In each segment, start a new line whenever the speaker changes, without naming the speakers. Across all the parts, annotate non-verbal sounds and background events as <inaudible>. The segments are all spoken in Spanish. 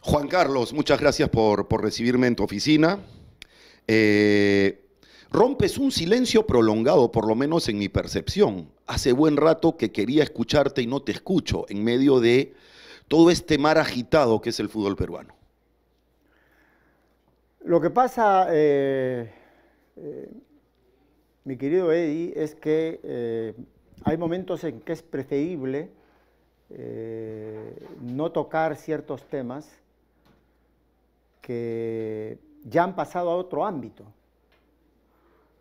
Juan Carlos, muchas gracias por, recibirme en tu oficina. Eh, rompes un silencio prolongado, por lo menos en mi percepción. Hace buen rato que quería escucharte y no te escucho en medio de todo este mar agitado que es el fútbol peruano.
Lo que pasa, eh, eh, mi querido Eddie, es que hay momentos en que es preferible no tocar ciertos temas que ya han pasado a otro ámbito.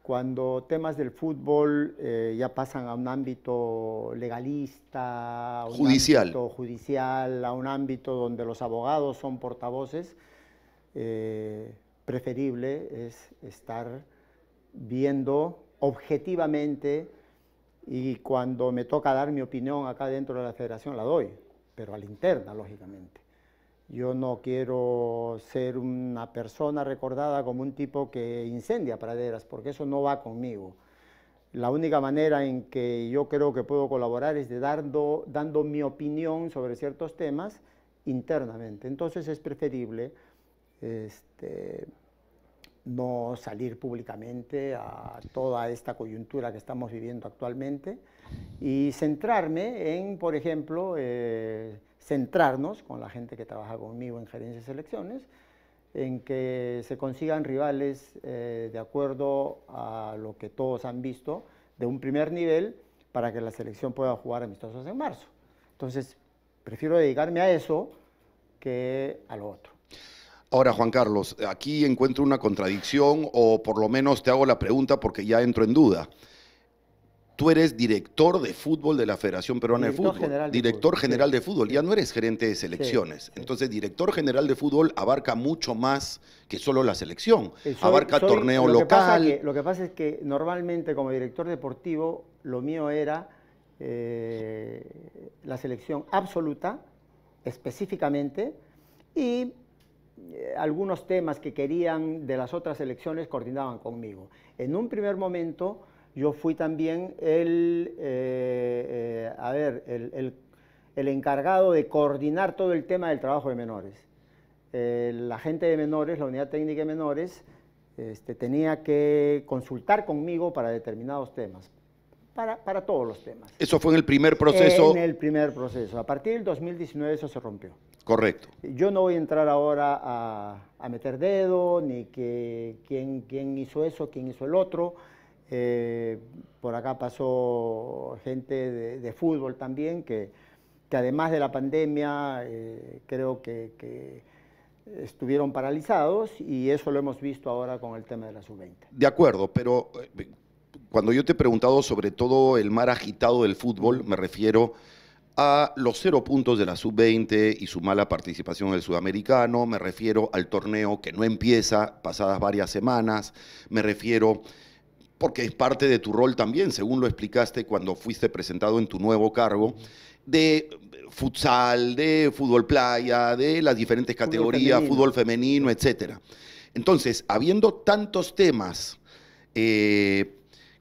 Cuando temas del fútbol eh, ya pasan a un ámbito legalista, a judicial. ámbito judicial, a un ámbito donde los abogados son portavoces, eh, preferible es estar viendo objetivamente y cuando me toca dar mi opinión acá dentro de la federación la doy, pero a la interna, lógicamente. Yo no quiero ser una persona recordada como un tipo que incendia praderas, porque eso no va conmigo. La única manera en que yo creo que puedo colaborar es de dando, dando mi opinión sobre ciertos temas internamente. Entonces es preferible este, no salir públicamente a toda esta coyuntura que estamos viviendo actualmente y centrarme en, por ejemplo, eh, centrarnos con la gente que trabaja conmigo en gerencia de selecciones, en que se consigan rivales eh, de acuerdo a lo que todos han visto de un primer nivel para que la selección pueda jugar amistosos en marzo. Entonces, prefiero dedicarme a eso que a lo otro.
Ahora, Juan Carlos, aquí encuentro una contradicción o por lo menos te hago la pregunta porque ya entro en duda tú eres director de fútbol de la Federación Peruana de Fútbol, general director general de fútbol, ya no eres gerente de selecciones. Entonces, director general de fútbol abarca mucho más que solo la selección, eh, abarca torneo local.
lo que pasa es que normalmente como director deportivo lo mío era eh, la selección absoluta, específicamente, y eh, algunos temas que querían de las otras selecciones coordinaban conmigo. En un primer momento yo fui también eh, eh, el, el, encargado de coordinar todo el tema del trabajo de menores. Eh, la gente de menores, la unidad técnica de menores, este, tenía que consultar conmigo para determinados temas, para, todos los temas. ¿Eso
fue en el primer proceso? En
el primer proceso. A partir del 2019 eso se rompió. Correcto. Yo no voy a entrar ahora a, meter dedo, ni que quién hizo eso, quién hizo el otro eh, por acá pasó gente de, fútbol también, que, que, además de la pandemia eh, creo que, que, estuvieron paralizados y eso lo hemos visto ahora con el tema de la sub-20.
De acuerdo, pero eh, cuando yo te he preguntado sobre todo el mar agitado del fútbol, me refiero a los cero puntos de la sub-20 y su mala participación en el sudamericano, me refiero al torneo que no empieza pasadas varias semanas, me refiero porque es parte de tu rol también, según lo explicaste cuando fuiste presentado en tu nuevo cargo, de futsal, de fútbol playa, de las diferentes categorías, fútbol femenino, etcétera. etc. Entonces, habiendo tantos temas eh,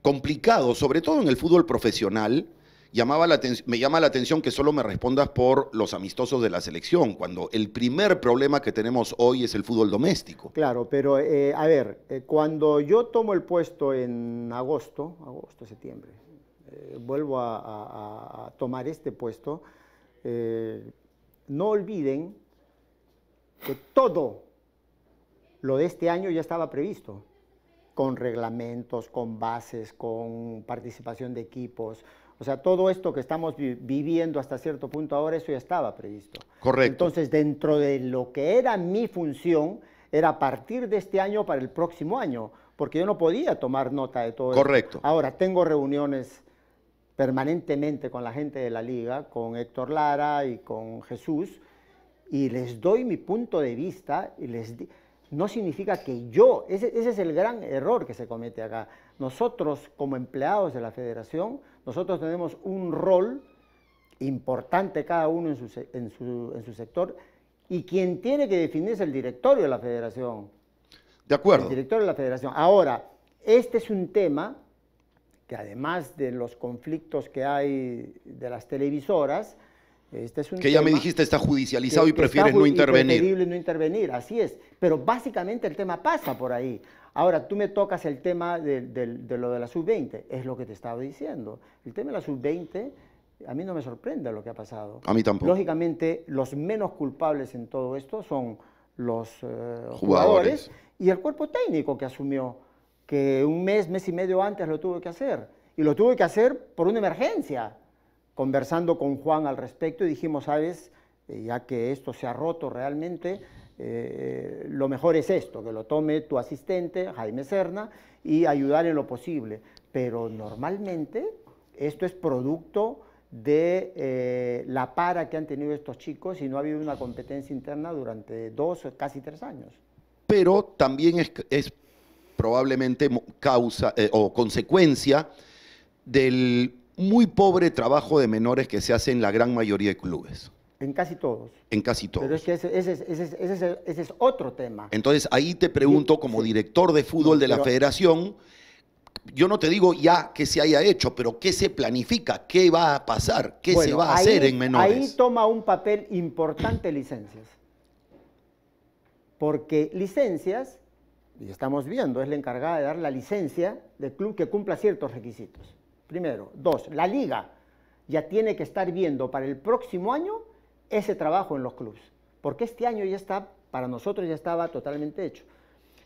complicados, sobre todo en el fútbol profesional, Llamaba me llama la atención que solo me respondas por los amistosos de la selección, cuando el primer problema que tenemos hoy es el fútbol doméstico.
Claro, pero eh, a ver, eh, cuando yo tomo el puesto en agosto, agosto, septiembre, eh, vuelvo a, tomar este puesto, no olviden que todo lo de este año ya estaba previsto, con reglamentos, con bases, con participación de equipos, o sea, todo esto que estamos viviendo hasta cierto punto ahora, eso ya estaba previsto. Correcto. Entonces, dentro de lo que era mi función, era partir de este año para el próximo año, porque yo no podía tomar nota de todo Correcto. Ahora, tengo reuniones permanentemente con la gente de la liga, con Héctor Lara y con Jesús, y les doy mi punto de vista y les no significa que yo, ese, ese es el gran error que se comete acá. Nosotros como empleados de la federación nosotros tenemos un rol importante cada uno en su, sector y quien tiene que definir es el directorio de la federación. De acuerdo. El directorio de la federación. Ahora, este es un tema que además de los conflictos que hay de las televisoras, este es un que ya me dijiste está judicializado y prefieren no intervenir. Es no intervenir, así es. Pero básicamente el tema pasa por ahí. Ahora, tú me tocas el tema de, lo de la sub-20, es lo que te estaba diciendo. El tema de la sub-20, a mí no me sorprende lo que ha pasado. A mí tampoco. Lógicamente, los menos culpables en todo esto son los eh, jugadores. y el cuerpo técnico que asumió, que un mes, mes y medio antes lo tuvo que hacer. Y lo tuvo que hacer por una emergencia. Conversando con Juan al respecto y dijimos, sabes, eh, ya que esto se ha roto realmente, eh, lo mejor es esto, que lo tome tu asistente, Jaime Serna, y ayudar en lo posible. Pero normalmente esto es producto de eh, la para que han tenido estos chicos y no ha habido una competencia interna durante dos o casi tres años.
Pero también es, probablemente causa eh, o consecuencia del muy pobre trabajo de menores que se hace en la gran mayoría de clubes.
En casi todos. En casi todos. Pero es que ese, es otro tema.
Entonces ahí te pregunto, como director de fútbol de la federación, yo no te digo ya qué se haya hecho, pero ¿qué se planifica? ¿Qué va a pasar? ¿Qué se va a hacer en menores?
Ahí toma un papel importante licencias. Porque licencias, y estamos viendo, es la encargada de dar la licencia del club que cumpla ciertos requisitos. Primero. Dos, la liga ya tiene que estar viendo para el próximo año ese trabajo en los clubes, porque este año ya está, para nosotros ya estaba totalmente hecho.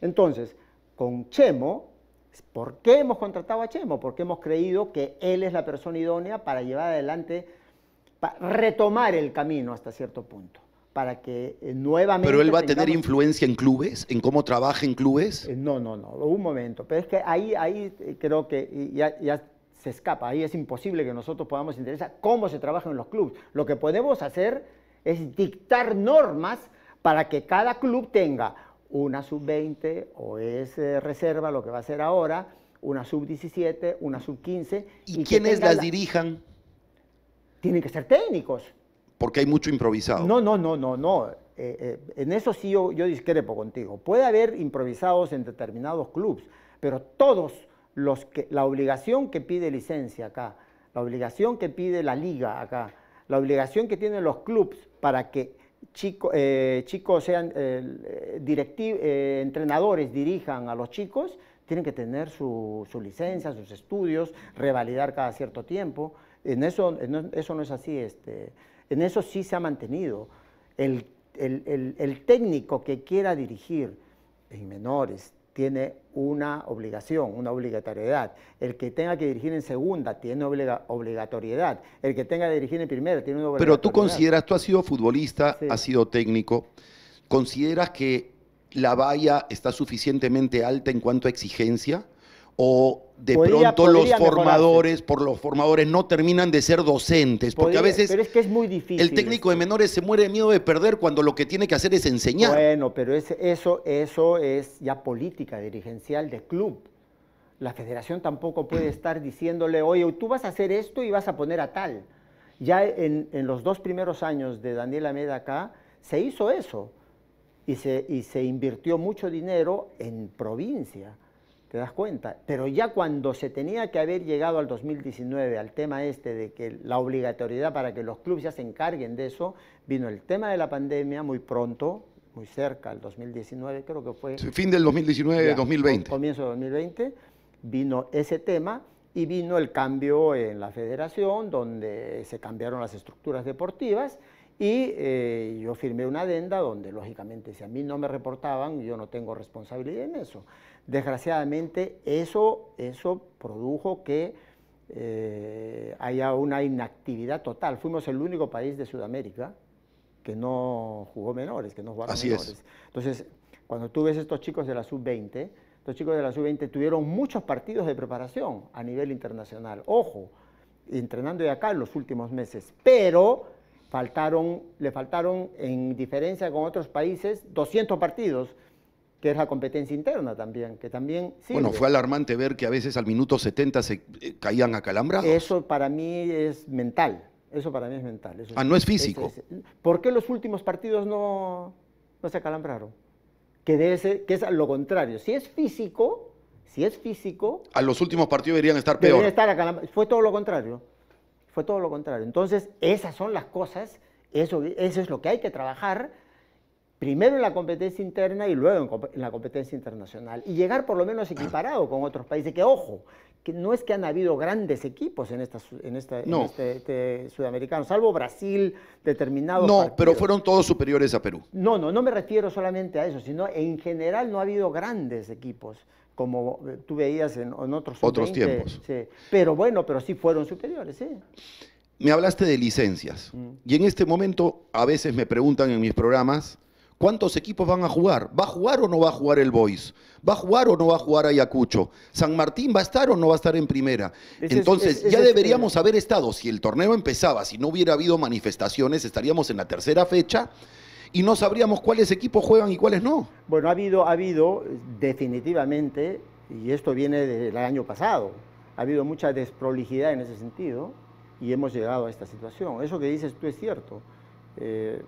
Entonces, con Chemo, ¿por qué hemos contratado a Chemo? Porque hemos creído que él es la persona idónea para llevar adelante, para retomar el camino hasta cierto punto para que eh, nuevamente... ¿Pero él va a tener influencia
en clubes? ¿En cómo trabaja en clubes? Eh, no, no, no,
un momento. Pero es que ahí, ahí eh, creo que ya, ya se escapa. Ahí es imposible que nosotros podamos interesar cómo se trabaja en los clubes. Lo que podemos hacer es dictar normas para que cada club tenga una sub-20 o es eh, reserva, lo que va a ser ahora, una sub-17, una sub-15. ¿Y, quiénes las dirijan? Tienen que ser técnicos.
Porque hay mucho improvisado.
No, no, no, no, no. Eh, eh, en eso sí yo, yo discrepo contigo. Puede haber improvisados en determinados clubes, pero todos que, la obligación que pide licencia acá, la obligación que pide la liga acá, la obligación que tienen los clubes para que chico, eh, chicos sean eh, eh, entrenadores, dirijan a los chicos, tienen que tener su, licencia, sus estudios, revalidar cada cierto tiempo. En eso, eso no es así, este, en eso sí se ha mantenido. el técnico que quiera dirigir en menores, tiene una obligación, una obligatoriedad. El que tenga que dirigir en segunda tiene obligatoriedad. El que tenga que dirigir en primera tiene una obligatoriedad. Pero tú consideras,
tú has sido futbolista, has sido técnico, ¿consideras que la valla está suficientemente alta en cuanto a exigencia? ¿O de pronto los formadores, por los formadores no terminan de ser docentes, porque a veces
pero es que es muy difícil. El técnico
de menores se muere de miedo de perder cuando lo que tiene que hacer es enseñar.
Bueno, pero eso, eso es ya política dirigencial de club. La federación tampoco puede <clears throat> estar diciéndole, oye, tú vas a hacer esto y vas a poner a tal. Ya en, los dos primeros años de Daniel Ameda acá se hizo eso y se, y se invirtió mucho dinero en provincia. ¿Te das cuenta? Pero ya cuando se tenía que haber llegado al 2019 al tema este de que la obligatoriedad para que los clubes ya se encarguen de eso, vino el tema de la pandemia muy pronto, muy cerca, el 2019 creo que fue... fin del 2019, 2020. Comienzo de 2020, vino ese tema y vino el cambio en la federación, donde se cambiaron las estructuras deportivas y eh, yo firmé una adenda donde lógicamente si a mí no me reportaban, yo no tengo responsabilidad en eso. Desgraciadamente eso, eso produjo que eh, haya una inactividad total. Fuimos el único país de Sudamérica que no jugó menores, que no jugaron menores. Entonces, cuando tú ves estos chicos de la sub-20, estos chicos de la sub-20 tuvieron muchos partidos de preparación a nivel internacional. Ojo, entrenando de acá en los últimos meses, pero faltaron, le faltaron, en diferencia con otros países, 200 partidos que es la competencia interna también, que también Bueno, fue
alarmante ver que a veces al minuto 70 se caían eh, caían acalambrados. Eso para mí es mental,
eso para mí es mental. ah, no es físico. ¿Por qué los últimos partidos no, se acalambraron? Que, debe ser, que es lo contrario. Si es físico, si es físico...
A los últimos partidos deberían estar peor. Deberían estar
acalambrados. Fue todo lo contrario. Fue todo lo contrario. Entonces, esas son las cosas, eso, eso es lo que hay que trabajar primero en la competencia interna y luego en, la competencia internacional. Y llegar por lo menos <clears throat> equiparado con otros países, que ojo, que no es que han habido grandes equipos en, en, este, este, sudamericano, salvo Brasil, determinados. No, pero fueron
todos superiores a Perú.
No, no, no me refiero solamente a eso, sino en general no ha habido grandes equipos como eh, tú veías en, en otros, otros tiempos. Pero bueno, pero sí fueron superiores, sí.
Me hablaste de licencias. Mm. Y en este momento a veces me preguntan en mis programas, ¿Cuántos equipos van a jugar? ¿Va a jugar o no va a jugar el Boys? ¿Va a jugar o no va a jugar Ayacucho? ¿San Martín va a estar o no va a estar en primera? Entonces, ya deberíamos haber estado, si el torneo empezaba, si no hubiera habido manifestaciones, estaríamos en la tercera fecha y no sabríamos cuáles
equipos juegan y cuáles no. Bueno, ha habido, ha habido definitivamente, y esto viene del año pasado, ha habido mucha desprolijidad en ese sentido y hemos llegado a esta situación. Eso que dices tú es cierto. Eh,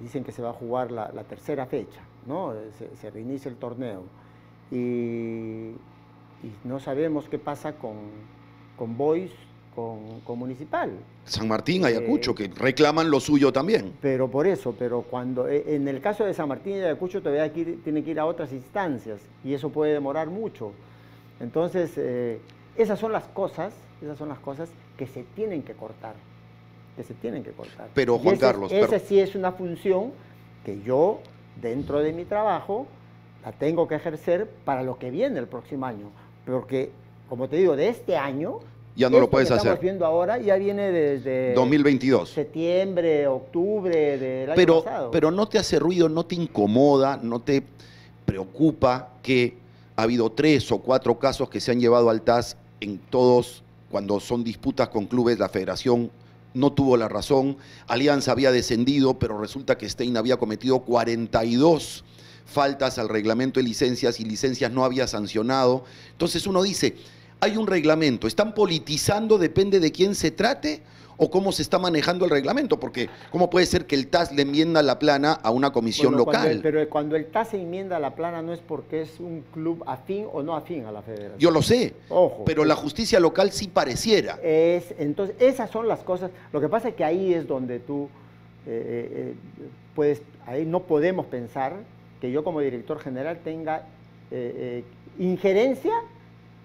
dicen que se va a jugar la, tercera fecha, ¿no? Eh, se, reinicia el torneo. Y, no sabemos qué pasa con, con Boys, con, Municipal.
San Martín, Ayacucho, eh, que reclaman lo suyo también.
Pero por eso, pero cuando eh, en el caso de San Martín y Ayacucho todavía tienen que ir a otras instancias y eso puede demorar mucho. Entonces, esas son las cosas, esas son las cosas que se tienen que cortar que se tienen que cortar. Pero Juan Carlos... Esa sí es una función que yo, dentro de mi trabajo, la tengo que ejercer para lo que viene el próximo año. Porque, como te digo, de este año... Ya no lo puedes hacer. Estamos viendo ahora, ya viene desde... 2022. Septiembre, octubre del año pasado. Pero
no te hace ruido, no te incomoda, no te preocupa que ha habido tres o cuatro casos que se han llevado al TAS en todos, cuando son disputas con clubes, la federación no tuvo la razón. Alianza había descendido, pero resulta que Stein había cometido 42 faltas al reglamento de licencias y licencias no había sancionado. Entonces uno dice, hay un reglamento, están politizando, depende de quién se trate o cómo se está manejando el reglamento, porque cómo puede ser que el TAS le enmienda la plana a una comisión local. pero
cuando el TAS enmienda la plana no es porque es un club afín o no afín a la federación. Yo lo sé,
Ojo, pero la justicia local sí pareciera.
Es, entonces, esas son las cosas. Lo que pasa es que ahí es donde tú eh, eh, eh, puedes, ahí no podemos pensar que yo como director general tenga injerencia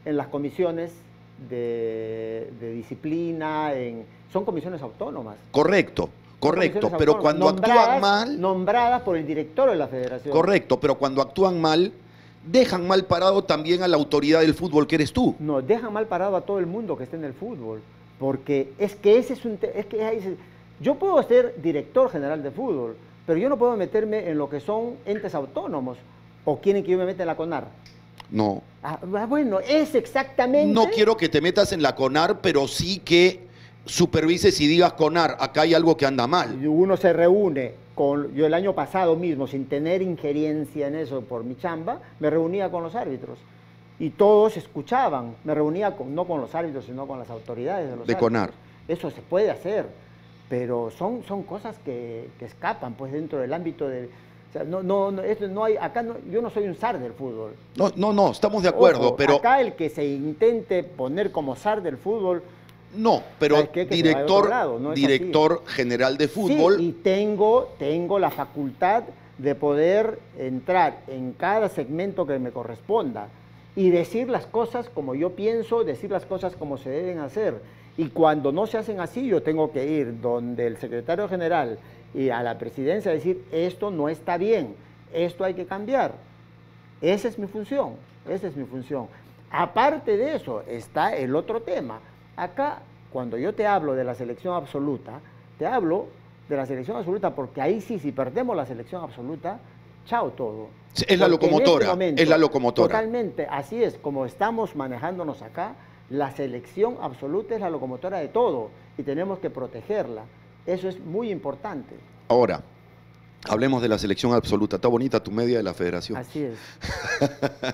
en las comisiones de, disciplina, en, son comisiones autónomas.
Correcto. Correcto, pero cuando actúan mal...
Nombradas por el director de la federación. Correcto,
pero cuando actúan mal, dejan mal parado también a la autoridad
del fútbol que eres tú. No, dejan mal parado a todo el mundo que esté en el fútbol, porque es que ese es un... Es que yo puedo ser director general de fútbol, pero yo no puedo meterme en lo que son entes autónomos o quieren que yo me meta en la CONAR. No. Ah, ah, bueno, es exactamente. No
quiero que te metas en la CONAR, pero sí que
supervises
y digas CONAR, acá hay algo que anda mal. Uno se reúne
con, yo el año pasado mismo, sin tener injerencia en eso por mi chamba, me reunía con los árbitros y todos escuchaban. Me reunía con, no con los árbitros, sino con las autoridades de los De CONAR. Eso se puede hacer, pero son, son cosas que, que escapan pues dentro del ámbito de, o sea, no, no, no, esto no hay, acá yo no soy un zar del fútbol.
No, no, no, estamos de acuerdo, pero...
Acá el que se intente poner como zar del fútbol... No, pero director, director
general de fútbol... Sí, y
tengo, tengo la facultad de poder entrar en cada segmento que me corresponda y decir las cosas como yo pienso, decir las cosas como se deben hacer. Y cuando no se hacen así, yo tengo que ir donde el secretario general, y a la presidencia decir, esto no está bien, esto hay que cambiar. Esa es mi función, esa es mi función. Aparte de eso está el otro tema. Acá, cuando yo te hablo de la selección absoluta, te hablo de la selección absoluta porque ahí sí, si perdemos la selección absoluta, chao todo. es la locomotora, este es la locomotora. Totalmente, así es, como estamos manejándonos acá, la selección absoluta es la locomotora de todo y tenemos que protegerla. Eso es muy importante.
Ahora, Hablemos de la selección absoluta. Está bonita tu media de la federación. Así es. <laughs>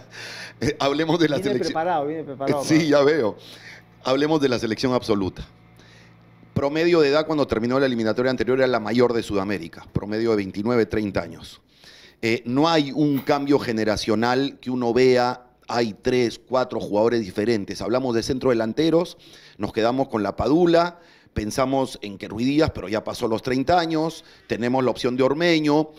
Eh, hablemos de la selección. preparado,
preparado. Sí,
ya veo. Hablemos de la selección absoluta. Promedio de edad cuando terminó la eliminatoria anterior era la mayor de Sudamérica, promedio de 29, 30 años. Eh, no hay un cambio generacional que uno vea, hay tres, cuatro jugadores diferentes. Hablamos de centrodelanteros nos quedamos con la Padula, pensamos en que Ruidías, pero ya pasó los 30 años, tenemos la opción de Ormeño,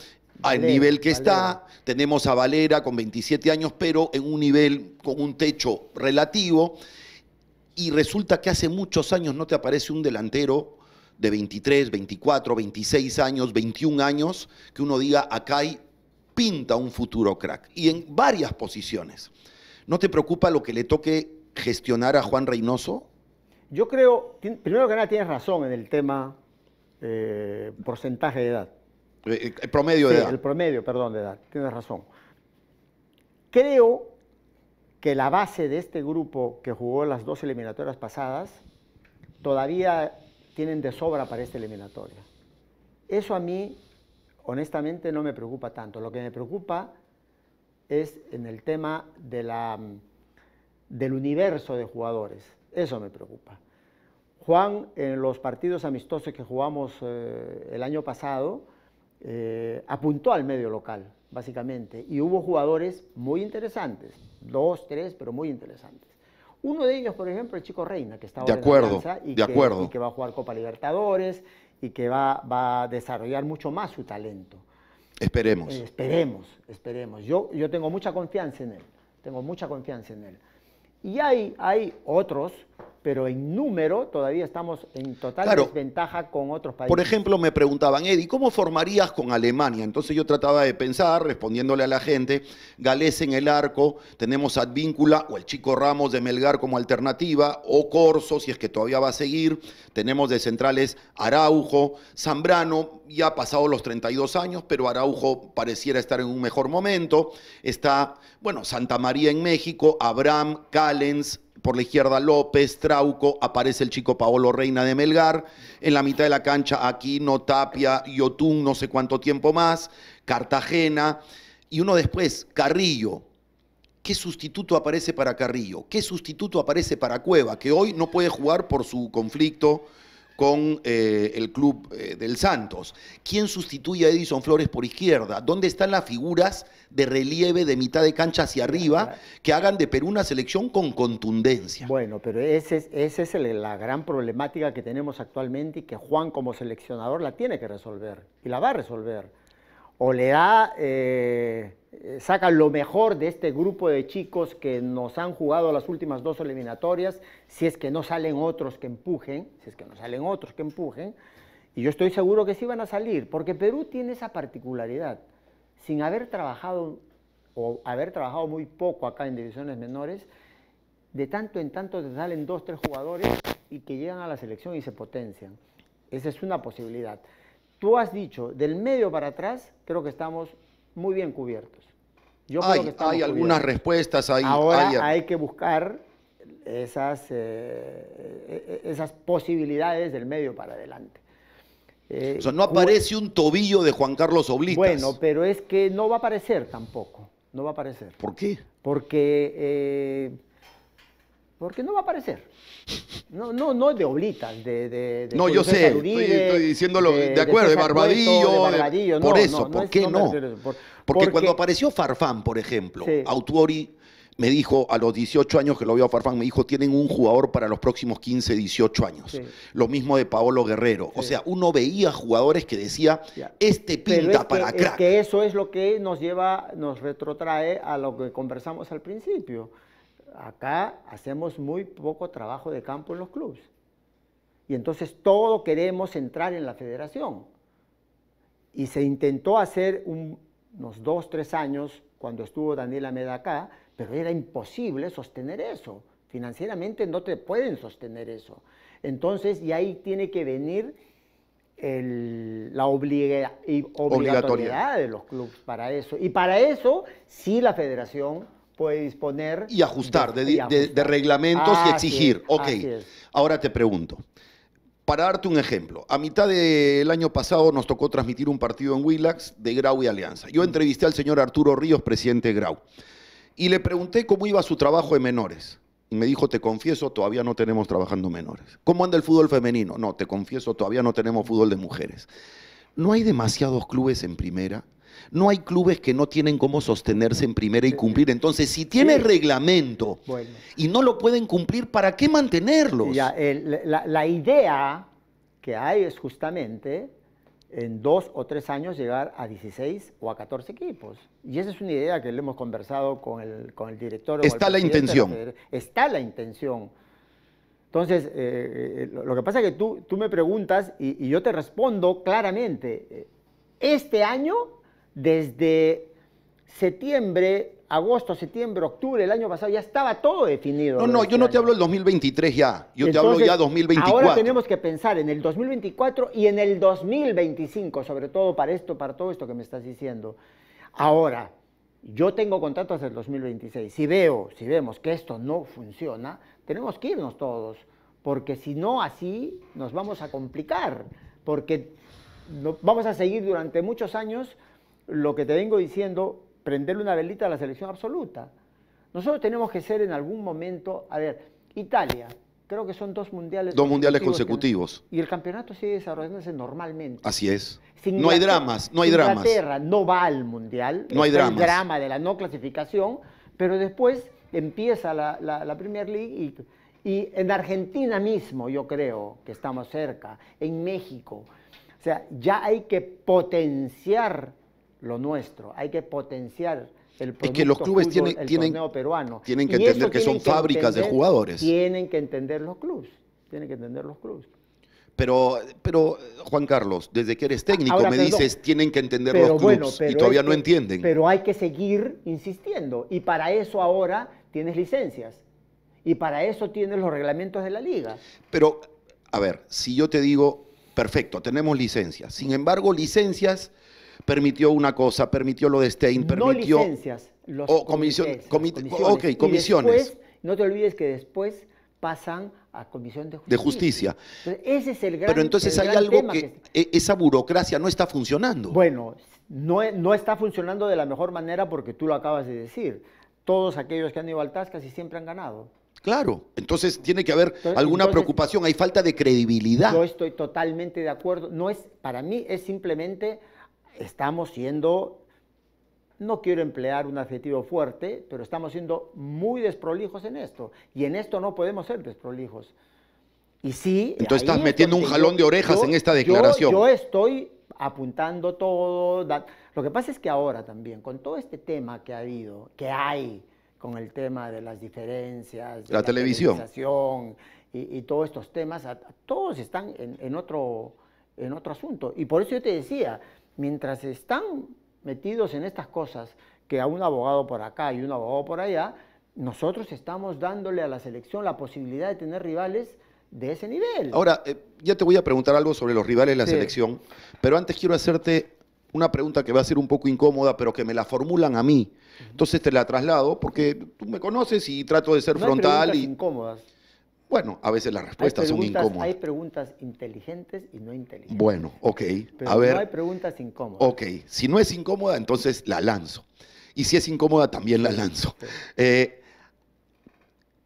al nivel que está, tenemos a Valera con 27 años, pero en un nivel con un techo relativo, y resulta que hace muchos años no te aparece un delantero de 23, 24, 26 años, 21 años, que uno diga, acá hay pinta un futuro crack, y en varias posiciones. ¿No te preocupa lo que le toque gestionar a Juan Reynoso?
Yo creo, primero que nada, tienes razón en el tema eh, porcentaje de edad. Eh, eh, el, promedio de edad. El promedio, perdón, de edad. Tienes razón. Creo que la base de este grupo que jugó las dos eliminatorias pasadas todavía tienen de sobra para esta eliminatoria. Eso a mí, honestamente, no me preocupa tanto. Lo que me preocupa es en el tema de la, mm, del universo de jugadores. Eso me preocupa. Juan, en los partidos amistosos que jugamos eh, el año pasado, eh, apuntó al medio local, básicamente, y hubo jugadores muy interesantes, dos, tres, pero muy interesantes. Uno de ellos, por ejemplo, el chico Reina, que está de acuerdo, en la y, que, y que va a jugar Copa Libertadores y que va, a desarrollar mucho más su talento.
Esperemos. Eh, esperemos,
esperemos. Yo, yo tengo mucha confianza en él, tengo mucha confianza en él. Y hay, hay otros pero en número todavía estamos en total desventaja con otros países. Por
ejemplo, me preguntaban, Eddie, ¿cómo formarías con Alemania? Entonces yo trataba de pensar, respondiéndole a la gente, Gales en el arco, tenemos Advíncula o el chico Ramos de Melgar como alternativa, o Corso, si es que todavía va a seguir, tenemos de centrales Araujo, Zambrano, ya ha pasado los 32 años, pero Araujo pareciera estar en un mejor momento, está, bueno, Santa María en México, Abraham, Callens, por la izquierda López, Trauco, aparece el chico Paolo Reina de Melgar, en la mitad de la cancha Aquino, Tapia, Yotun, no sé cuánto tiempo más, Cartagena, y uno después, Carrillo. ¿Qué sustituto aparece para Carrillo? ¿Qué sustituto aparece para Cueva, que hoy no puede jugar por su conflicto? con eh, el club eh, del Santos. ¿Quién sustituye a Edison Flores por izquierda? ¿Dónde están las figuras de relieve de mitad de cancha hacia arriba que hagan de Perú una selección
con contundencia? Bueno, pero esa es, es la gran problemática que tenemos actualmente y que Juan como seleccionador la tiene que resolver y la va a resolver o le da, eh, saca lo mejor de este grupo de chicos que nos han jugado las últimas dos eliminatorias, si es que no salen otros que empujen, si es que no salen otros que empujen, y yo estoy seguro que sí van a salir, porque Perú tiene esa particularidad, sin haber trabajado o haber trabajado muy poco acá en divisiones menores, de tanto en tanto te salen dos, tres jugadores y que llegan a la selección y se potencian. Esa es una posibilidad tú has dicho, del medio para atrás, creo que estamos muy bien cubiertos. Yo hay, creo que hay algunas
respuestas ahí. Ahora hay,
que buscar esas, eh, eh, esas posibilidades del medio para adelante.
Eh, o no aparece un tobillo de Juan Carlos Oblitas. Bueno,
pero es que no va a aparecer tampoco. No va a aparecer. ¿Por qué? Porque porque no va a aparecer. No, no, no de oblitas, de, No, yo sé, estoy, diciéndolo de, acuerdo, de, Barbadillo. por eso, ¿por qué no?
porque, cuando apareció Farfán, por ejemplo, Autuori me dijo a los 18 años que lo vio a Farfán, me dijo, tienen un jugador para los próximos 15, 18 años. Lo mismo de Paolo Guerrero. O sea, uno veía jugadores que decía, este
pinta para crack. que eso es lo que nos lleva, nos retrotrae a lo que conversamos al principio acá hacemos muy poco trabajo de campo en los clubes. Y entonces todo queremos entrar en la federación. Y se intentó hacer unos dos, tres años cuando estuvo Daniel Ameda acá, pero era imposible sostener eso. Financieramente no te pueden sostener eso. Entonces, y ahí tiene que venir la obligatoriedad de los clubes para eso. Y para eso, sí, la federación puede disponer. Y ajustar, de, reglamentos y exigir. ok.
Ahora te pregunto. Para darte un ejemplo, a mitad del año pasado nos tocó transmitir un partido en Willax de Grau y Alianza. Yo entrevisté al señor Arturo Ríos, presidente de Grau, y le pregunté cómo iba su trabajo de menores. Y me dijo, te confieso, todavía no tenemos trabajando menores. ¿Cómo anda el fútbol femenino? No, te confieso, todavía no tenemos fútbol de mujeres. ¿No hay demasiados clubes en primera no hay clubes que no tienen cómo sostenerse en primera y cumplir. Entonces, si tiene reglamento
y no lo pueden cumplir, ¿para qué mantenerlos? la, idea que hay es justamente en dos o tres años llegar a 16 o a 14 equipos. Y esa es una idea que le hemos conversado con el, director. Está la intención. Está la intención. Entonces, eh, eh, lo que pasa es que tú, tú me preguntas y yo te respondo claramente. Eh, este año desde septiembre, agosto, septiembre, octubre, el año pasado, ya estaba todo definido. No, no, yo no te
hablo del 2023 ya, yo te hablo ya 2024. Ahora
tenemos que pensar en el 2024 y en el 2025, sobre todo para esto, para todo esto que me estás diciendo. Ahora, yo tengo contrato hasta el 2026. Si veo, si vemos que esto no funciona, tenemos que irnos todos, porque si no así nos vamos a complicar, porque no, vamos a seguir durante muchos años lo que te vengo diciendo, prenderle una velita a la selección absoluta. Nosotros tenemos que ser en algún momento, a ver, Italia, creo que son dos mundiales. Dos mundiales consecutivos. y el campeonato sigue desarrollándose normalmente.
Así es. no hay dramas, no hay dramas. Inglaterra
no va al mundial. No hay dramas. El drama de la no clasificación, pero después empieza la, la, Premier League y, y en Argentina mismo yo creo que estamos cerca, en México. O sea, ya hay que potenciar lo nuestro, hay que potenciar el producto es que los clubes fútbol, tienen, tienen, torneo peruano. Tienen que entender que son fábricas de jugadores. Tienen que entender los clubes, tienen que entender los clubes.
Pero, pero Juan Carlos, desde que eres técnico me dices, tienen que entender los clubes y todavía no entienden.
Pero hay que seguir insistiendo y para eso ahora tienes licencias y para eso tienes los reglamentos de la liga.
Pero, a ver, si yo te digo, perfecto, tenemos licencias. Sin embargo, licencias permitió una cosa, permitió lo de Stein, permitió...
No comisión,
comisiones. Ok, comisiones.
no te olvides que después pasan a comisión de justicia. ese es el gran Pero entonces hay algo que,
e-, esa burocracia no está funcionando.
Bueno, no, e, no, está funcionando de la mejor manera porque tú lo acabas de decir. Todos aquellos que han ido al TAS casi siempre han ganado.
Claro, entonces tiene que haber alguna preocupación, hay falta de credibilidad. Yo
estoy totalmente de acuerdo. No es, para mí es simplemente estamos siendo, no quiero emplear un adjetivo fuerte, pero estamos siendo muy desprolijos en esto. Y en esto no podemos ser desprolijos. Y sí.
Entonces estás metiendo un jalón de orejas en esta declaración. Yo,
estoy apuntando todo. lo que pasa es que ahora también, con todo este tema que ha habido, que hay con el tema de las diferencias, de la, la, televisión y, y, todos estos temas, todos están en, en otro en otro asunto. Y por eso yo te decía, mientras están metidos en estas cosas, que a un abogado por acá y un abogado por allá, nosotros estamos dándole a la selección la posibilidad de tener rivales de ese nivel. Ahora,
eh, ya te voy a preguntar algo sobre los rivales de la selección, pero antes quiero hacerte una pregunta que va a ser un poco incómoda, pero que me la formulan a mí. Entonces te la traslado porque tú me conoces y trato de ser frontal. y... incómodas. Bueno, a veces las respuestas son incómodas. Hay
preguntas inteligentes y no inteligentes.
Bueno, ok. Pero a no hay
preguntas incómodas. Ok,
si no es incómoda, entonces la lanzo. Y si es incómoda, también la lanzo. Eh,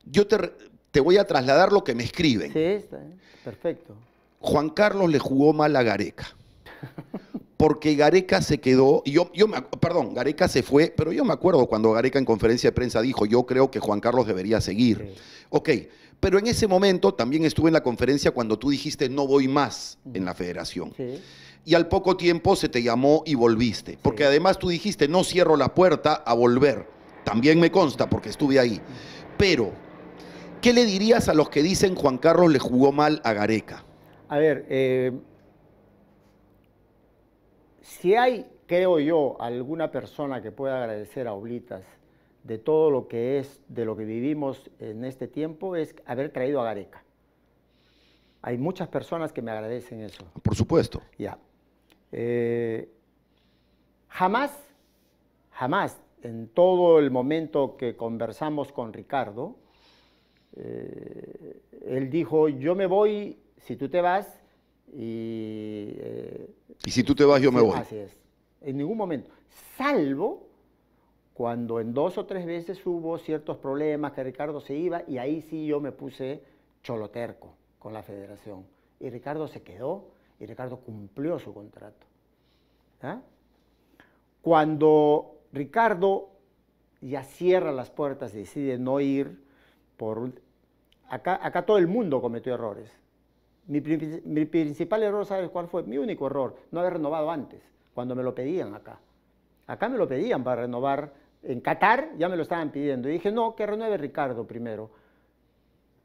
yo te, voy a trasladar lo que me escriben. Sí,
está, perfecto.
Juan Carlos le jugó mal a Gareca. Porque Gareca se quedó, y yo, yo me, perdón, Gareca se fue, pero yo me acuerdo cuando Gareca en conferencia de prensa dijo, yo creo que Juan Carlos debería seguir. Ok, pero en ese momento también estuve en la conferencia cuando tú dijiste no voy más en la federación. Y al poco tiempo se te llamó y volviste. Porque además tú dijiste no cierro la puerta a volver. También me consta porque estuve ahí. Pero, ¿qué le dirías a los que dicen Juan Carlos le jugó mal a Gareca?
A ver, eh, si hay, creo yo, alguna persona que pueda agradecer a Oblitas de todo lo que es, de lo que vivimos en este tiempo, es haber traído a Gareca. Hay muchas personas que me agradecen eso. Por supuesto. Ya. Eh, jamás, jamás, en todo el momento que conversamos con Ricardo, eh, él dijo, yo me voy si tú te vas y... Eh, y si tú te vas, yo me voy. Así es. En ningún momento. Salvo cuando en dos o tres veces hubo ciertos problemas que Ricardo se iba y ahí sí yo me puse choloterco con la federación. Y Ricardo se quedó y Ricardo cumplió su contrato. ¿Ah? Cuando Ricardo ya cierra las puertas y decide no ir por... Acá, acá todo el mundo cometió errores. Mi, mi principal error, ¿sabes cuál fue? Mi único error, no haber renovado antes, cuando me lo pedían acá. Acá me lo pedían para renovar en Qatar ya me lo estaban pidiendo. Y dije, no, que renueve Ricardo primero.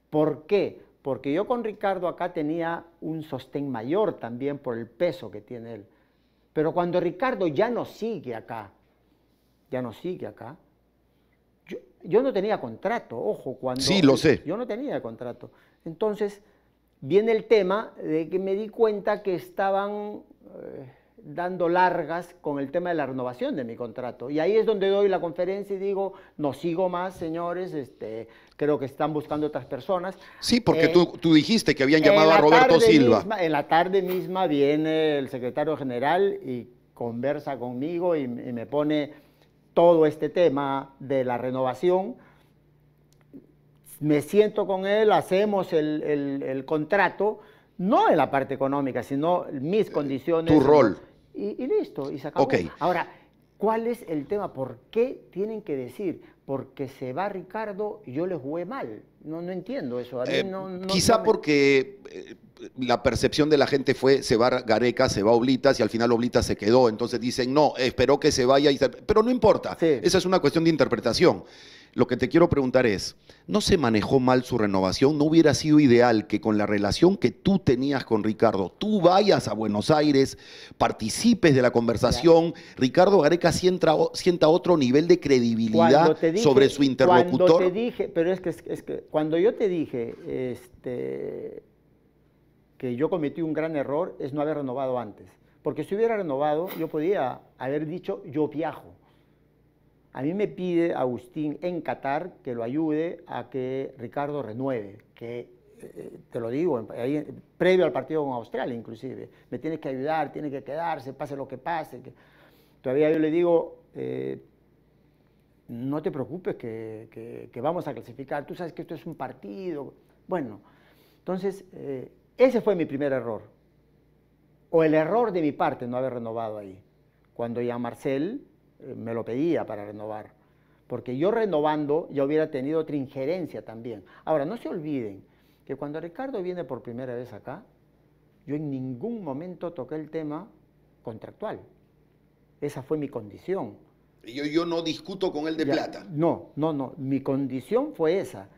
¿Por qué? Porque yo con Ricardo acá tenía un sostén mayor también por el peso que tiene él. Pero cuando Ricardo ya no sigue acá, ya no sigue acá, yo, no tenía contrato, ojo, cuando... Sí, lo sé. Yo no tenía contrato. Entonces, viene el tema de que me di cuenta que estaban... Eh, dando largas con el tema de la renovación de mi contrato. Y ahí es donde doy la conferencia y digo, no sigo más, señores, este, creo que están buscando otras personas. Sí, porque eh, tú,
tú, dijiste que habían llamado a Roberto Silva.
en la tarde misma viene el secretario general y conversa conmigo y, me pone todo este tema de la renovación me siento con él, hacemos el, el, contrato, no en la parte económica, sino mis eh, condiciones. Tu rol y, listo, y sacamos Ahora, ¿cuál es el tema? ¿Por qué tienen que decir? Porque se va Ricardo yo le jugué mal. No, no entiendo eso. Eh, quizá
porque eh, la percepción de la gente fue se va Gareca, se va Oblitas y al final Oblitas se quedó. Entonces dicen, no, espero que se vaya. Pero no importa. Esa es una cuestión de interpretación. Lo que te quiero preguntar es, ¿no se manejó mal su renovación? ¿No hubiera sido ideal que con la relación que tú tenías con Ricardo, tú vayas a Buenos Aires, participes de la conversación, Ricardo Gareca sienta, sienta, otro nivel de credibilidad sobre su interlocutor? Cuando
dije, pero es que, cuando yo te dije este, que yo cometí un gran error es no haber renovado antes. Porque si hubiera renovado, yo podía haber dicho, yo viajo. A mí me pide Agustín en Qatar que lo ayude a que Ricardo renueve, que eh, eh, te lo digo, previo al partido con Australia inclusive, me tienes que ayudar, tiene que quedarse, pase lo que pase. Todavía yo le digo, eh, no te preocupes que, vamos a clasificar, tú sabes que esto es un partido. Bueno, entonces ese fue mi primer error, o el error de mi parte no haber renovado ahí. Cuando ya Marcel eh, me lo pedía para renovar, porque yo renovando ya hubiera tenido otra injerencia también. Ahora, no se olviden que cuando Ricardo viene por primera vez acá, yo en ningún momento toqué el tema contractual. Esa fue mi condición.
Yo, no discuto con él de plata.
No, no, no. Mi condición fue esa.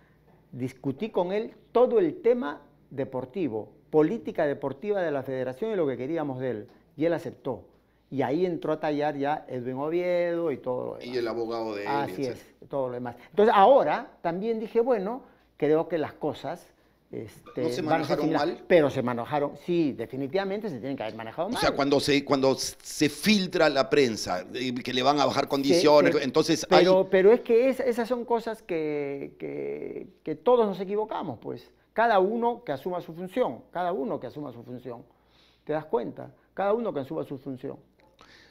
Discutí con él todo el tema deportivo, política deportiva de la federación y lo que queríamos de él. Y él aceptó. Y ahí entró a tallar ya Edwin Oviedo y todo lo demás. Y el abogado de él. Así es, todo lo demás. Entonces ahora también dije, bueno, creo que las cosas... Este, ¿No se manejaron mal? Pero se manejaron, sí, definitivamente se tienen que haber manejado mal. O sea,
cuando se, cuando se filtra la prensa, que le van a bajar condiciones, entonces... Pero,
pero es que esas son cosas que todos nos equivocamos, pues. Cada uno que asuma su función, cada uno que asuma su función. ¿Te das cuenta? Cada uno que asuma su función.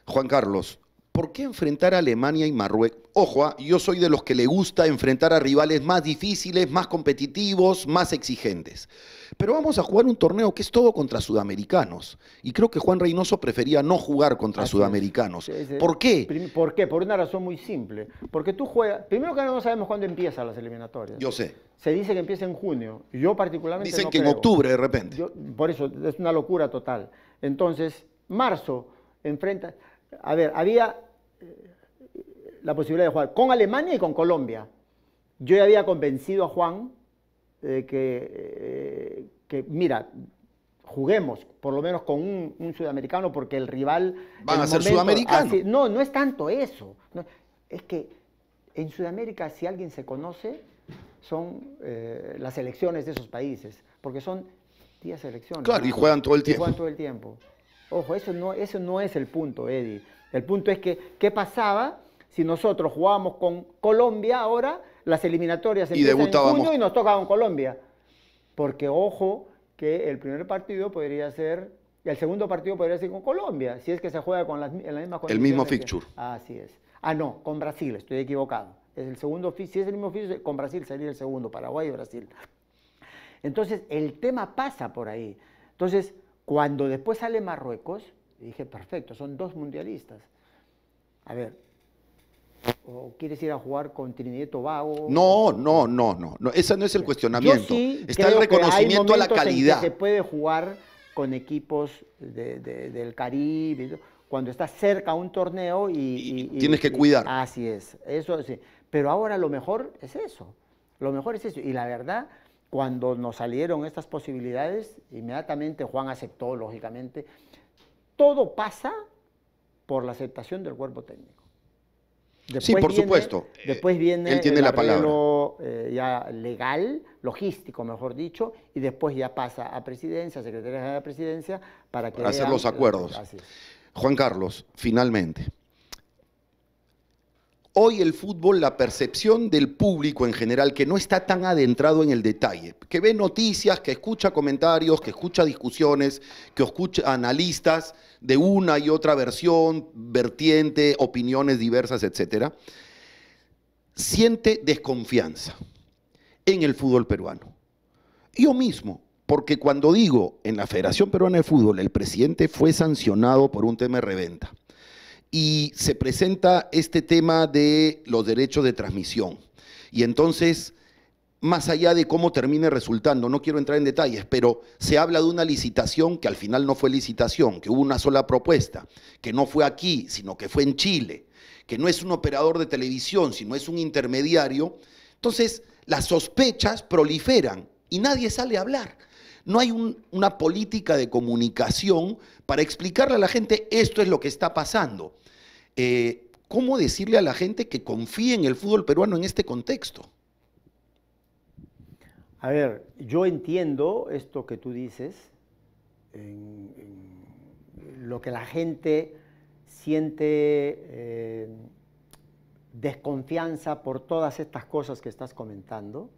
Juan Carlos, ¿por qué enfrentar a Alemania y Marruecos? Ojo, ah, yo soy de los que le gusta enfrentar a rivales más difíciles, más competitivos, más exigentes. Pero vamos a jugar un torneo que es todo contra sudamericanos. Y creo que Juan Reynoso prefería no jugar contra sudamericanos. ¿Por qué? ¿Por
qué? Por una razón muy simple. Porque tú juegas. Primero que no sabemos cuándo empiezan las eliminatorias. Yo sé. Se dice que empieza en junio. Yo, particularmente. Dicen que en octubre, de repente. por eso, es una locura total. Entonces, marzo enfrenta a ver, había eh, la posibilidad de jugar con Alemania y con Colombia. Yo ya había convencido a Juan de que, eh, mira, juguemos, por lo menos con un, sudamericano, porque el rival... ¿Van a ser sudamericanos? no, no es tanto eso. es que en Sudamérica, si alguien se conoce, son eh, las elecciones de esos países, porque son 10 elecciones. Claro, y juegan todo el tiempo. Y juegan todo el tiempo. Ojo, eso no, eso no es el punto, Eddie. El punto es que, ¿qué pasaba si nosotros jugábamos con Colombia ahora? Las eliminatorias y el en y nos toca con Colombia. Porque, ojo, que el primer partido podría ser, el segundo partido podría ser con Colombia, si es que se juega con las, en la misma El mismo fixture. Ah, así es. Ah, no, con Brasil, estoy equivocado. Es el segundo, si es el mismo fixture, con Brasil sería el segundo, Paraguay y Brasil. Entonces, el tema pasa por ahí. Entonces, cuando después sale Marruecos, dije, perfecto, son dos mundialistas. A ver, ¿O quieres ir a jugar con Trinidad y Tobago?
No, no, no, no, no. Ese no es el cuestionamiento. Está el reconocimiento a la calidad. que se
puede jugar con equipos del Caribe, cuando estás cerca a un torneo y. tienes que cuidar. así es. Eso sí. Pero ahora lo mejor es eso. Lo mejor es eso. Y la verdad, cuando nos salieron estas posibilidades, inmediatamente Juan aceptó, lógicamente. Todo pasa por la aceptación del cuerpo técnico. sí, por supuesto. Después viene Él tiene el la palabra. Eh, ya legal, logístico, mejor dicho, y después ya pasa a presidencia, secretaría de la presidencia, para que... Para hacer los acuerdos.
Juan Carlos, finalmente. Hoy el fútbol, la percepción del público en general, que no está tan adentrado en el detalle, que ve noticias, que escucha comentarios, que escucha discusiones, que escucha analistas de una y otra versión, vertiente, opiniones diversas, etcétera, siente desconfianza en el fútbol peruano. Yo mismo, porque cuando digo en la Federación Peruana de Fútbol, el presidente fue sancionado por un tema de reventa y se presenta este tema de los derechos de transmisión. Y entonces, más allá de cómo termine resultando, no quiero entrar en detalles, pero se habla de una licitación que al final no fue licitación, que hubo una sola propuesta, que no fue aquí, sino que fue en Chile, que no es un operador de televisión, sino es un intermediario. Entonces, las sospechas proliferan y nadie sale a hablar. No hay una política de comunicación para explicarle a la gente esto es lo que está pasando. Eh, ¿cómo decirle a la gente que confíe en el fútbol peruano en este contexto?
A ver, yo entiendo esto que tú dices, lo que la gente siente eh, desconfianza por todas estas cosas que estás comentando,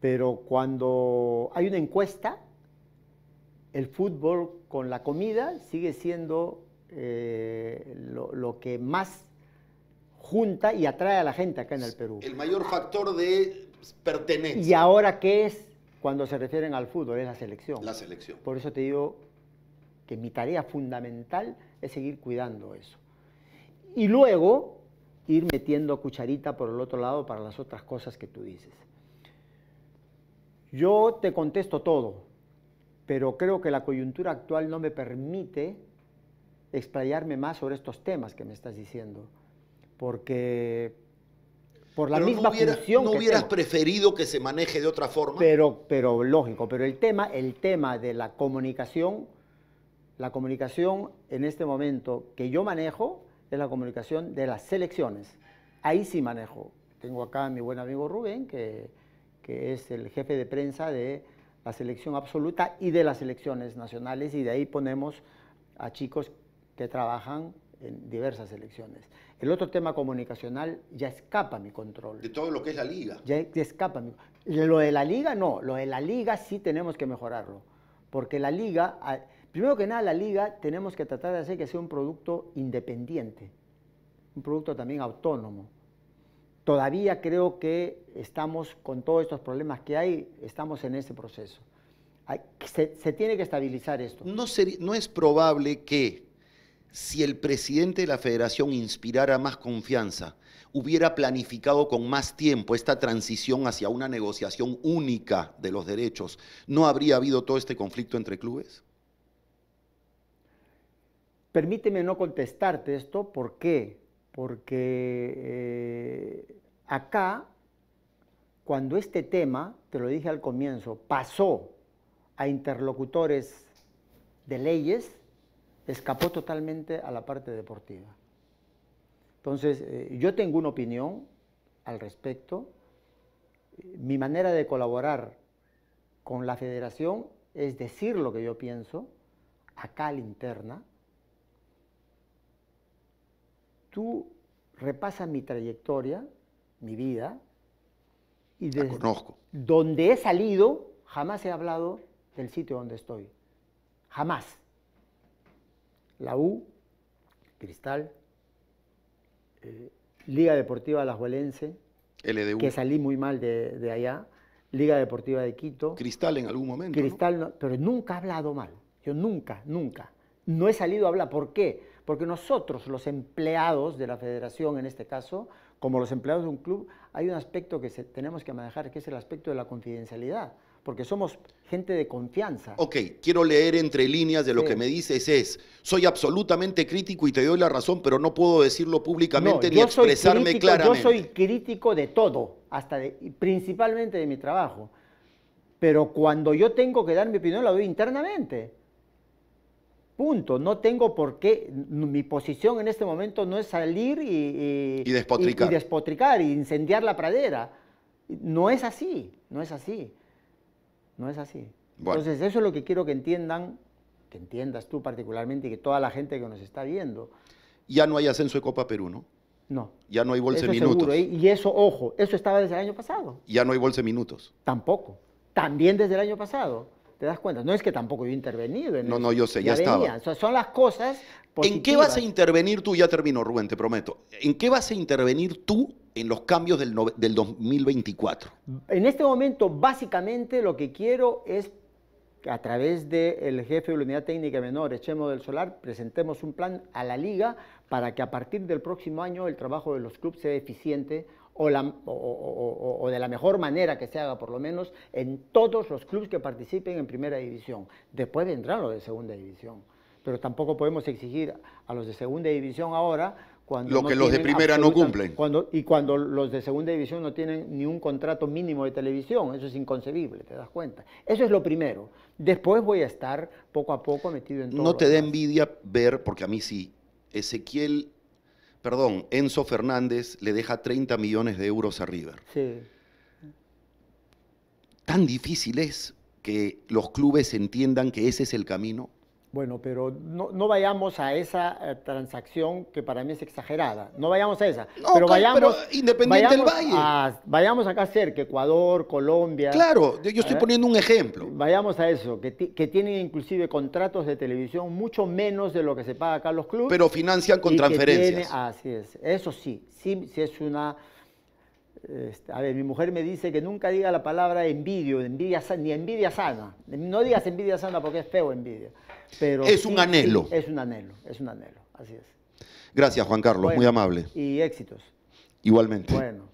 pero cuando hay una encuesta, el fútbol con la comida sigue siendo eh, lo, lo, que más junta y atrae a la gente acá en el Perú. El
mayor factor de pertenencia. ¿Y
ahora qué es cuando se refieren al fútbol? Es la selección. La selección. Por eso te digo que mi tarea fundamental es seguir cuidando eso. Y luego ir metiendo cucharita por el otro lado para las otras cosas que tú dices. Yo te contesto todo, pero creo que la coyuntura actual no me permite explayarme más sobre estos temas que me estás diciendo, porque por la misma no que ¿No hubieras
preferido que se maneje de otra forma?
Pero, pero lógico, pero el tema, el tema de la comunicación, la comunicación en este momento que yo manejo es la comunicación de las selecciones. Ahí sí manejo. Tengo acá a mi buen amigo Rubén, que, que es el jefe de prensa de la selección absoluta y de las selecciones nacionales, y de ahí ponemos a chicos que trabajan en diversas elecciones. El otro tema comunicacional ya escapa mi control. De todo lo que es la liga. Ya escapa mi Lo de la liga no, lo de la liga sí tenemos que mejorarlo, porque la liga, primero que nada la liga tenemos que tratar de hacer que sea un producto independiente, un producto también autónomo. Todavía creo que estamos con todos estos problemas que hay, estamos en ese proceso. Se, tiene que estabilizar esto.
no es probable que si el presidente de la federación inspirara más confianza, hubiera planificado con más tiempo esta transición hacia una negociación única de los derechos, ¿no habría habido todo este conflicto entre clubes?
Permíteme no contestarte esto, ¿por qué? Porque eh, acá, cuando este tema, te lo dije al comienzo, pasó a interlocutores de leyes, escapó totalmente a la parte deportiva. Entonces, eh, yo tengo una opinión al respecto. Mi manera de colaborar con la federación es decir lo que yo pienso, acá a la interna. Tú repasas mi trayectoria, mi vida, y desde donde he salido, jamás he hablado del sitio donde estoy. Jamás la U, Cristal, eh, Liga Deportiva La LDU. que salí muy mal de, allá, Liga Deportiva de Quito. Cristal en algún momento. pero nunca he hablado mal, yo nunca, nunca. No he salido a hablar, ¿por qué? Porque nosotros, los empleados de la federación en este caso, como los empleados de un club, hay un aspecto que tenemos que manejar, que es el aspecto de la confidencialidad porque somos gente de confianza. Ok,
quiero leer entre líneas de lo que me dices es, soy absolutamente crítico y te doy la razón, pero no puedo decirlo públicamente ni expresarme claramente. Yo soy
crítico de todo, hasta de, principalmente de mi trabajo, pero cuando yo tengo que dar mi opinión la doy internamente. Punto. No tengo por qué, mi posición en este momento no es salir y, y despotricar. Y, incendiar la pradera. No es así, no es así. No es así. Entonces, eso es lo que quiero que entiendan, que entiendas tú particularmente y que toda la gente que nos está viendo.
Ya no hay ascenso de Copa Perú, ¿no? No. Ya no hay bolsa minutos.
¿eh? Y eso, ojo, eso estaba desde el año pasado.
Ya no hay bolsa minutos.
Tampoco. También desde el año pasado. ¿Te das cuenta? No es que tampoco yo he intervenido. En no, no,
yo sé, ya, estaba.
son las cosas. ¿En qué vas a
intervenir tú? Ya termino, Rubén, te prometo. ¿En qué vas a intervenir tú en los cambios del, 2024?
En este momento, básicamente, lo que quiero es que a través del jefe de la unidad técnica menor, Echemo del Solar, presentemos un plan a la liga para que a partir del próximo año el trabajo de los clubes sea eficiente o, o, de la mejor manera que se haga, por lo menos, en todos los clubes que participen en primera división. Después vendrán los de segunda división. Pero tampoco podemos exigir a los de segunda división ahora cuando lo que los de primera no cumplen. Cuando, y cuando los de segunda división no tienen ni un contrato mínimo de televisión, eso es inconcebible, te das cuenta. Eso es lo primero. Después voy a estar poco a poco metido en todo. No te da
envidia ver, porque a mí sí, Ezequiel perdón, Enzo Fernández le deja 30 millones de euros a River. Sí. ¿Tan difícil es que los clubes entiendan que ese es el camino?
Bueno, pero no, no, vayamos a esa eh, transacción que para mí es exagerada. No vayamos a esa. No, pero vayamos. independiente del Valle. vayamos acá cerca, Ecuador, Colombia. Claro, yo estoy poniendo un ejemplo. Vayamos a eso, que, que, tienen inclusive contratos de televisión mucho menos de lo que se paga acá los clubes. Pero financian con transferencias. así es. Eso sí, sí, sí es una. Este, a ver, mi mujer me dice que nunca diga la palabra envidio, envidia, ni envidia sana. No digas envidia sana porque es feo envidia. Pero es un anhelo. es un anhelo, es un anhelo, así es.
Gracias, Juan Carlos, muy amable.
Y éxitos. Igualmente. Bueno.